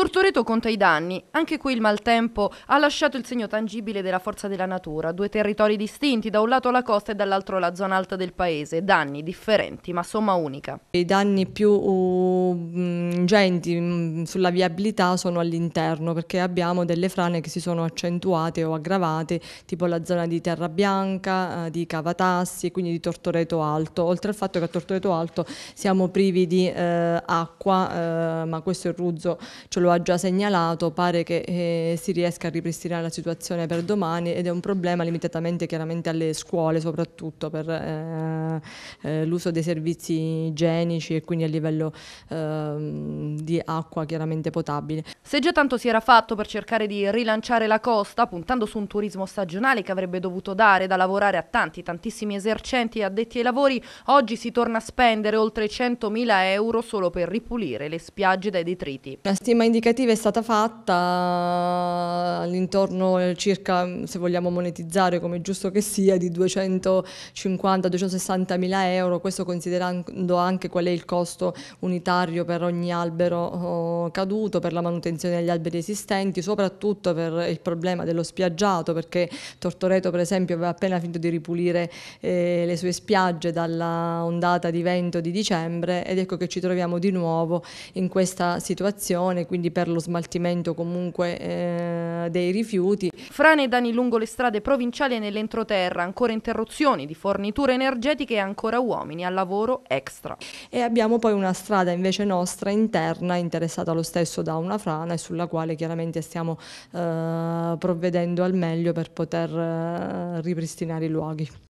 Tortoreto conta i danni, anche qui il maltempo ha lasciato il segno tangibile della forza della natura, due territori distinti, da un lato la costa e dall'altro la zona alta del paese, danni differenti ma somma unica. I danni più uh, mm, ingenti mm, sulla viabilità sono all'interno perché abbiamo delle frane che si sono accentuate o aggravate, tipo la zona di Terra Bianca, eh, di Cavatassi e quindi di Tortoreto Alto, oltre al fatto che a Tortoreto Alto siamo privi di uh, acqua, uh, ma questo è il Ruzzo ce lo ha già segnalato, pare che eh, si riesca a ripristinare la situazione per domani ed è un problema limitatamente chiaramente alle scuole soprattutto per eh, eh, l'uso dei servizi igienici e quindi a livello ehm, di acqua chiaramente potabile. Se già tanto si era fatto per cercare di rilanciare la costa puntando su un turismo stagionale che avrebbe dovuto dare da lavorare a tanti tantissimi esercenti e addetti ai lavori, oggi si torna a spendere oltre 100.000 euro solo per ripulire le spiagge dai detriti. La stima indica comunicativa è stata fatta all'intorno eh, circa, se vogliamo monetizzare come giusto che sia, di 250-260 mila euro, questo considerando anche qual è il costo unitario per ogni albero oh, caduto, per la manutenzione degli alberi esistenti, soprattutto per il problema dello spiaggiato, perché Tortoreto per esempio aveva appena finito di ripulire eh, le sue spiagge dalla ondata di vento di dicembre ed ecco che ci troviamo di nuovo in questa situazione, quindi quindi per lo smaltimento comunque eh, dei rifiuti. Frane e danni lungo le strade provinciali e nell'entroterra, ancora interruzioni di forniture energetiche e ancora uomini al lavoro extra. E abbiamo poi una strada invece nostra interna interessata lo stesso da una frana e sulla quale chiaramente stiamo eh, provvedendo al meglio per poter eh, ripristinare i luoghi.